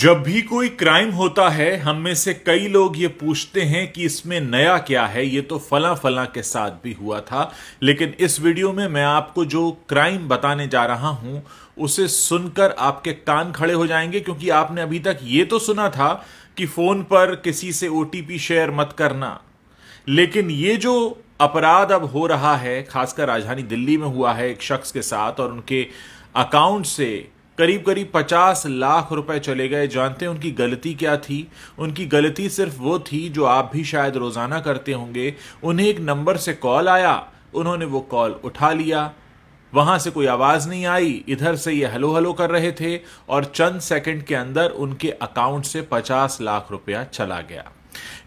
जब भी कोई क्राइम होता है हम में से कई लोग ये पूछते हैं कि इसमें नया क्या है ये तो फला फला के साथ भी हुआ था लेकिन इस वीडियो में मैं आपको जो क्राइम बताने जा रहा हूं उसे सुनकर आपके कान खड़े हो जाएंगे क्योंकि आपने अभी तक ये तो सुना था कि फोन पर किसी से ओटीपी शेयर मत करना लेकिन ये जो अपराध अब हो रहा है खासकर राजधानी दिल्ली में हुआ है एक शख्स के साथ और उनके अकाउंट से करीब करीब पचास लाख रुपए चले गए जानते हैं उनकी गलती क्या थी उनकी गलती सिर्फ वो थी जो आप भी शायद रोजाना करते होंगे उन्हें एक नंबर से कॉल आया उन्होंने वो कॉल उठा लिया वहां से कोई आवाज नहीं आई इधर से ये हलो हलो कर रहे थे और चंद सेकंड के अंदर उनके अकाउंट से पचास लाख रुपया चला गया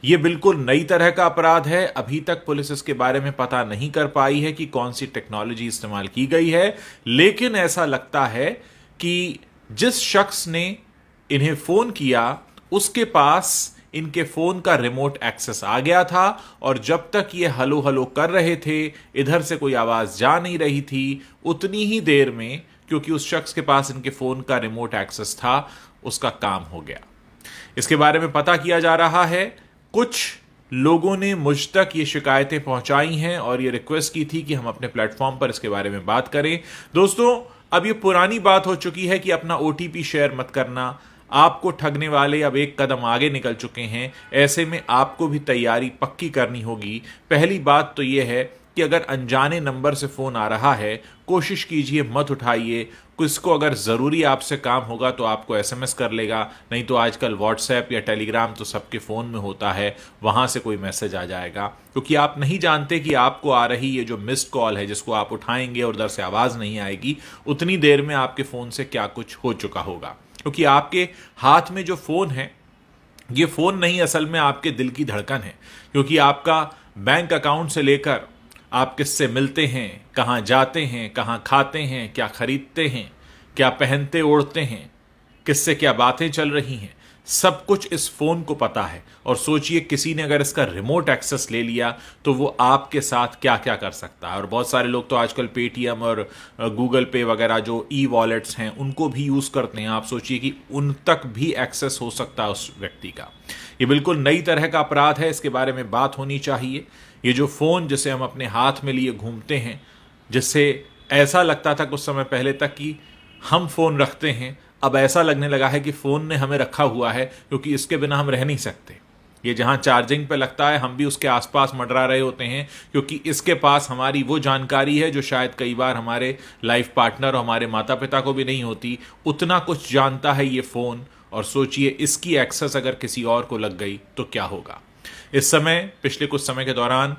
ये बिल्कुल नई तरह का अपराध है अभी तक पुलिस इसके बारे में पता नहीं कर पाई है कि कौन सी टेक्नोलॉजी इस्तेमाल की गई है लेकिन ऐसा लगता है कि जिस शख्स ने इन्हें फोन किया उसके पास इनके फोन का रिमोट एक्सेस आ गया था और जब तक ये हलो हलो कर रहे थे इधर से कोई आवाज जा नहीं रही थी उतनी ही देर में क्योंकि उस शख्स के पास इनके फोन का रिमोट एक्सेस था उसका काम हो गया इसके बारे में पता किया जा रहा है कुछ लोगों ने मुझ तक ये शिकायतें पहुंचाई हैं और ये रिक्वेस्ट की थी कि हम अपने प्लेटफॉर्म पर इसके बारे में बात करें दोस्तों अब ये पुरानी बात हो चुकी है कि अपना ओ शेयर मत करना आपको ठगने वाले अब एक कदम आगे निकल चुके हैं ऐसे में आपको भी तैयारी पक्की करनी होगी पहली बात तो ये है कि अगर अनजाने नंबर से फ़ोन आ रहा है कोशिश कीजिए मत उठाइए किसको अगर ज़रूरी आपसे काम होगा तो आपको एसएमएस कर लेगा नहीं तो आजकल व्हाट्सएप या टेलीग्राम तो सबके फ़ोन में होता है वहां से कोई मैसेज आ जाएगा क्योंकि आप नहीं जानते कि आपको आ रही ये जो मिस्ड कॉल है जिसको आप उठाएंगे और उधर से आवाज़ नहीं आएगी उतनी देर में आपके फ़ोन से क्या कुछ हो चुका होगा क्योंकि आपके हाथ में जो फ़ोन है ये फ़ोन नहीं असल में आपके दिल की धड़कन है क्योंकि आपका बैंक अकाउंट से लेकर आप किससे मिलते हैं कहाँ जाते हैं कहाँ खाते हैं क्या खरीदते हैं क्या पहनते ओढ़ते हैं किससे क्या बातें चल रही हैं सब कुछ इस फोन को पता है और सोचिए किसी ने अगर इसका रिमोट एक्सेस ले लिया तो वो आपके साथ क्या क्या कर सकता है और बहुत सारे लोग तो आजकल पेटीएम और गूगल पे वगैरह जो ई वॉलेट्स हैं उनको भी यूज़ करते हैं आप सोचिए कि उन तक भी एक्सेस हो सकता है उस व्यक्ति का ये बिल्कुल नई तरह का अपराध है इसके बारे में बात होनी चाहिए ये जो फ़ोन जिसे हम अपने हाथ में लिए घूमते हैं जिससे ऐसा लगता था कुछ समय पहले तक कि हम फ़ोन रखते हैं अब ऐसा लगने लगा है कि फ़ोन ने हमें रखा हुआ है क्योंकि इसके बिना हम रह नहीं सकते ये जहाँ चार्जिंग पे लगता है हम भी उसके आसपास मडरा रहे होते हैं क्योंकि इसके पास हमारी वो जानकारी है जो शायद कई बार हमारे लाइफ पार्टनर और हमारे माता पिता को भी नहीं होती उतना कुछ जानता है ये फ़ोन और सोचिए इसकी एक्सेस अगर किसी और को लग गई तो क्या होगा इस समय पिछले कुछ समय के दौरान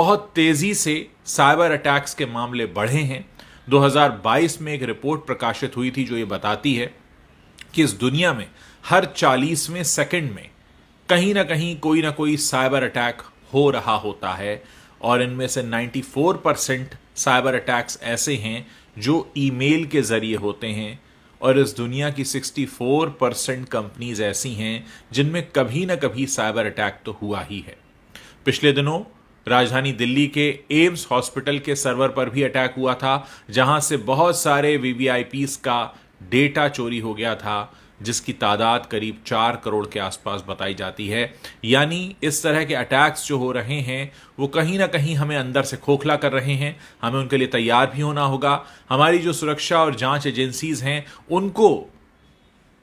बहुत तेज़ी से साइबर अटैक्स के मामले बढ़े हैं 2022 में एक रिपोर्ट प्रकाशित हुई थी जो ये बताती है कि इस दुनिया में हर चालीसवें सेकंड में कहीं ना कहीं कोई ना कोई साइबर अटैक हो रहा होता है और इनमें से 94 परसेंट साइबर अटैक्स ऐसे हैं जो ईमेल के ज़रिए होते हैं और इस दुनिया की 64 परसेंट कंपनीज ऐसी हैं जिनमें कभी ना कभी साइबर अटैक तो हुआ ही है पिछले दिनों राजधानी दिल्ली के एम्स हॉस्पिटल के सर्वर पर भी अटैक हुआ था जहां से बहुत सारे वीवीआईपीस का डेटा चोरी हो गया था जिसकी तादाद करीब चार करोड़ के आसपास बताई जाती है यानी इस तरह के अटैक्स जो हो रहे हैं वो कहीं ना कहीं हमें अंदर से खोखला कर रहे हैं हमें उनके लिए तैयार भी होना होगा हमारी जो सुरक्षा और जांच एजेंसीज हैं उनको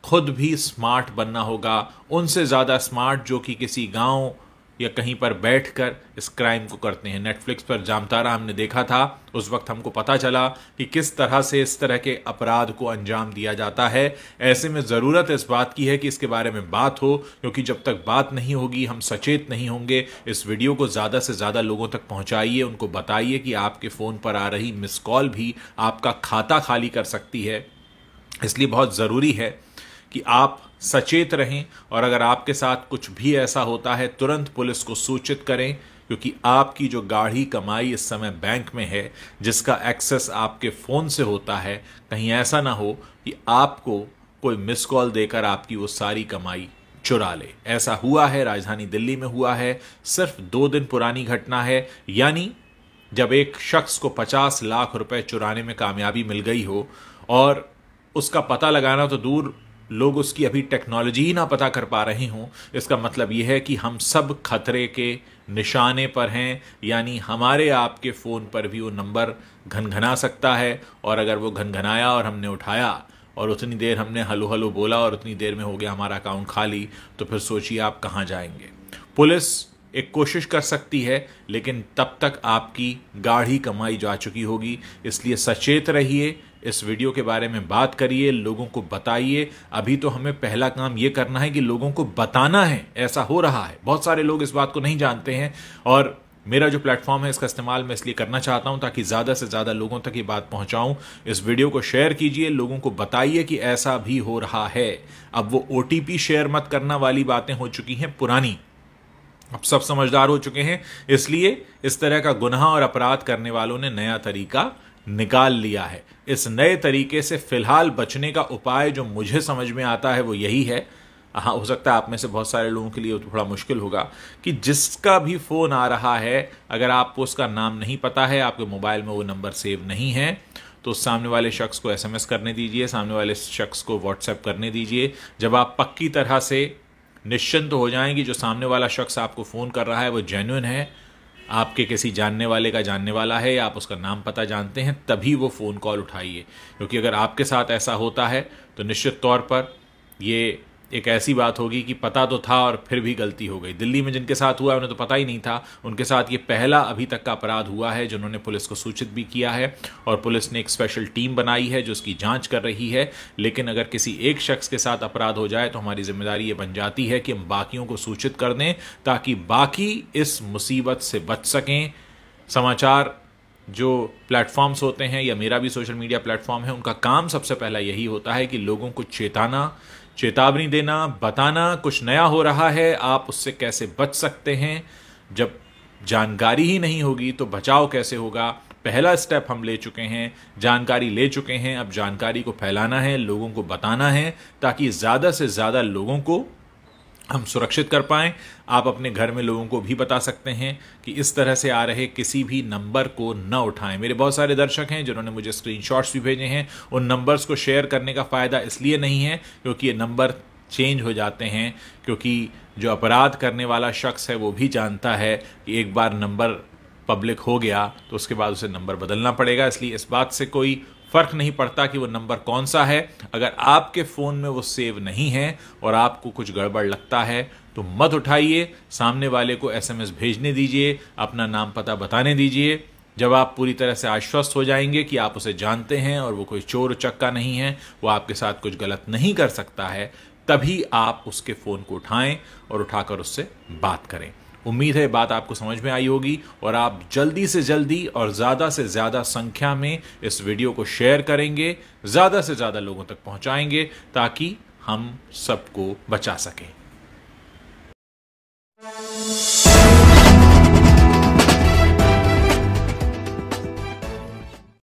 खुद भी स्मार्ट बनना होगा उनसे ज़्यादा स्मार्ट जो कि किसी गांव या कहीं पर बैठकर इस क्राइम को करते हैं नेटफ्लिक्स पर जामतारा हमने देखा था उस वक्त हमको पता चला कि किस तरह से इस तरह के अपराध को अंजाम दिया जाता है ऐसे में ज़रूरत इस बात की है कि इसके बारे में बात हो क्योंकि जब तक बात नहीं होगी हम सचेत नहीं होंगे इस वीडियो को ज़्यादा से ज़्यादा लोगों तक पहुँचाइए उनको बताइए कि आपके फ़ोन पर आ रही मिस कॉल भी आपका खाता खाली कर सकती है इसलिए बहुत ज़रूरी है कि आप सचेत रहें और अगर आपके साथ कुछ भी ऐसा होता है तुरंत पुलिस को सूचित करें क्योंकि आपकी जो गाढ़ी कमाई इस समय बैंक में है जिसका एक्सेस आपके फ़ोन से होता है कहीं ऐसा ना हो कि आपको कोई मिस कॉल देकर आपकी वो सारी कमाई चुरा ले ऐसा हुआ है राजधानी दिल्ली में हुआ है सिर्फ दो दिन पुरानी घटना है यानी जब एक शख्स को 50 लाख रुपए चुराने में कामयाबी मिल गई हो और उसका पता लगाना तो दूर लोग उसकी अभी टेक्नोलॉजी ही ना पता कर पा रहे हों इसका मतलब यह है कि हम सब खतरे के निशाने पर हैं यानी हमारे आपके फ़ोन पर भी वो नंबर घनघना सकता है और अगर वो घनघनाया और हमने उठाया और उतनी देर हमने हलो हलो बोला और उतनी देर में हो गया हमारा अकाउंट खाली तो फिर सोचिए आप कहाँ जाएंगे पुलिस एक कोशिश कर सकती है लेकिन तब तक आपकी गाढ़ी कमाई जा चुकी होगी इसलिए सचेत रहिए इस वीडियो के बारे में बात करिए लोगों को बताइए अभी तो हमें पहला काम ये करना है कि लोगों को बताना है ऐसा हो रहा है बहुत सारे लोग इस बात को नहीं जानते हैं और मेरा जो प्लेटफॉर्म है इसका इस्तेमाल मैं इसलिए करना चाहता हूं ताकि ज़्यादा से ज़्यादा लोगों तक ये बात पहुंचाऊं इस वीडियो को शेयर कीजिए लोगों को बताइए कि ऐसा भी हो रहा है अब वो ओ शेयर मत करना वाली बातें हो चुकी हैं पुरानी अब सब समझदार हो चुके हैं इसलिए इस तरह का गुनाह और अपराध करने वालों ने नया तरीका निकाल लिया है इस नए तरीके से फ़िलहाल बचने का उपाय जो मुझे समझ में आता है वो यही है हाँ हो सकता है आप में से बहुत सारे लोगों के लिए थोड़ा मुश्किल होगा कि जिसका भी फ़ोन आ रहा है अगर आपको उसका नाम नहीं पता है आपके मोबाइल में वो नंबर सेव नहीं है तो सामने वाले शख्स को एसएमएस करने दीजिए सामने वाले शख्स को व्हाट्सएप करने दीजिए जब आप पक्की तरह से निश्चिंत तो हो जाएंगे जो सामने वाला शख्स आपको फ़ोन कर रहा है वो जेन्यून है आपके किसी जानने वाले का जानने वाला है या आप उसका नाम पता जानते हैं तभी वो फ़ोन कॉल उठाइए क्योंकि अगर आपके साथ ऐसा होता है तो निश्चित तौर पर ये एक ऐसी बात होगी कि पता तो था और फिर भी गलती हो गई दिल्ली में जिनके साथ हुआ उन्हें तो पता ही नहीं था उनके साथ ये पहला अभी तक का अपराध हुआ है जिन्होंने पुलिस को सूचित भी किया है और पुलिस ने एक स्पेशल टीम बनाई है जो उसकी जांच कर रही है लेकिन अगर किसी एक शख्स के साथ अपराध हो जाए तो हमारी जिम्मेदारी ये बन जाती है कि हम बाकियों को सूचित कर दें ताकि बाकी इस मुसीबत से बच सकें समाचार जो प्लेटफॉर्म्स होते हैं या मेरा भी सोशल मीडिया प्लेटफॉर्म है उनका काम सबसे पहला यही होता है कि लोगों को चेताना चेतावनी देना बताना कुछ नया हो रहा है आप उससे कैसे बच सकते हैं जब जानकारी ही नहीं होगी तो बचाव कैसे होगा पहला स्टेप हम ले चुके हैं जानकारी ले चुके हैं अब जानकारी को फैलाना है लोगों को बताना है ताकि ज़्यादा से ज़्यादा लोगों को हम सुरक्षित कर पाएँ आप अपने घर में लोगों को भी बता सकते हैं कि इस तरह से आ रहे किसी भी नंबर को न उठाएं मेरे बहुत सारे दर्शक हैं जिन्होंने मुझे स्क्रीनशॉट्स भी भेजे हैं उन नंबर्स को शेयर करने का फ़ायदा इसलिए नहीं है क्योंकि ये नंबर चेंज हो जाते हैं क्योंकि जो अपराध करने वाला शख्स है वो भी जानता है कि एक बार नंबर पब्लिक हो गया तो उसके बाद उसे नंबर बदलना पड़ेगा इसलिए इस बात से कोई फ़र्क नहीं पड़ता कि वो नंबर कौन सा है अगर आपके फ़ोन में वो सेव नहीं है और आपको कुछ गड़बड़ लगता है तो मत उठाइए सामने वाले को एसएमएस भेजने दीजिए अपना नाम पता बताने दीजिए जब आप पूरी तरह से आश्वस्त हो जाएंगे कि आप उसे जानते हैं और वो कोई चोर चक्का नहीं है वो आपके साथ कुछ गलत नहीं कर सकता है तभी आप उसके फ़ोन को उठाएं और उठाकर उससे बात करें उम्मीद है बात आपको समझ में आई होगी और आप जल्दी से जल्दी और ज़्यादा से ज़्यादा संख्या में इस वीडियो को शेयर करेंगे ज़्यादा से ज़्यादा लोगों तक पहुंचाएंगे ताकि हम सबको बचा सकें